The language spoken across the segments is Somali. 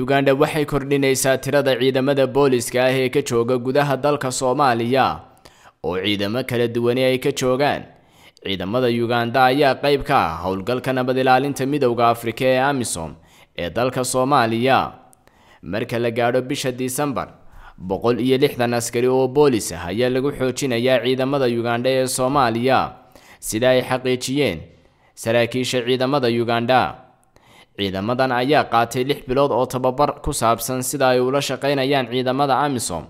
uganda waxay kordhinaysaa tirada ciidamada booliska ah ee ka jooga gudaha dalka soomaaliya oo ciidamo kala duwani ay ka joogaan ciidamada yuganda ayaa qayb ka ah howlgalka nabad ilaalinta midowda afrika ee amisom ee dalka soomaaliya marka la gaadho bisha disembar boqol iyo lixdan askari oo boolis ah ayaa lagu xoojinayaa ciidamada uganda ee soomaaliya sida ay xaqiijiyeen saraakiisha ciidamada uganda ciidamadan ayaa qaatay lix bilood oo tababar ku saabsan sida ay ula shaqaynayaan ciidamada amisom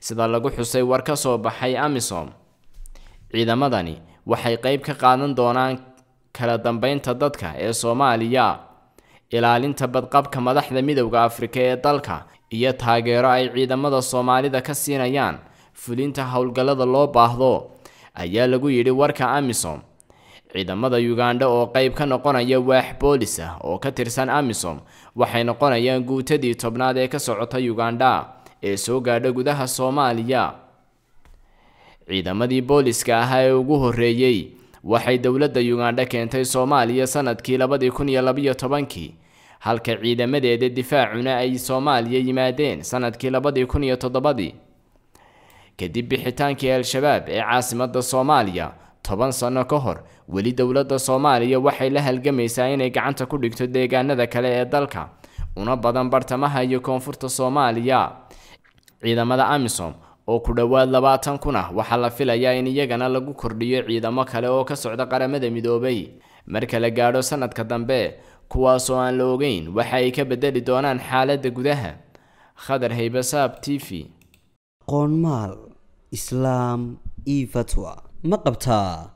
sida lagu xusay war ka soo baxay amisom ciidamadani waxay qayb ka qaadan doonaan kala dambeynta dadka ee soomaaliya ilaalinta badqabka madaxda midowda afrika ee dalka iyo taageero ay ciidamada soomaalida ka siinayaan fulinta howlgallada loo baahdo ayaa lagu yidhi warka amisom ciidamada ugandha oo qayb ka noqonaya waax boolis ah oo ka tirsan amisom waxay noqonayaan guutadii tobnaad ee ka socota ugandha ee soo gaadha gudaha soomaaliya ciidamadii booliska ahaa ee ugu horreeyey waxay dowladda ugandha keentay soomaaliya sanadkii labadii kun iyo labaiyo tobankii halka ciidamadeeda difaacuna ay soomaaliya yimaadeen sanadkii labadii kun iyo toddobadii kadib bixitaankii al-shabaab ee caasimadda soomaaliya toban sanno ka hor weli dowladda soomaaliya waxay la halgamaysaa inay gacanta ku dhigto deegaanada kale ee dalka una badan bartamaha iyo koonfurta soomaaliya ciidamada amisom oo ku dhowaad labaatan kun ah waxaa la filayaa in iyagana lagu kordhiyo ciidamo kale oo ka socda qaramada midoobay marka la gaadho sanadka dambe kuwaasoo aan la ogeyn waxa ay ka bedeli doonaan xaaladda gudaha khadar haybasaab t v qoonmaal islaam iyo ma qabtaa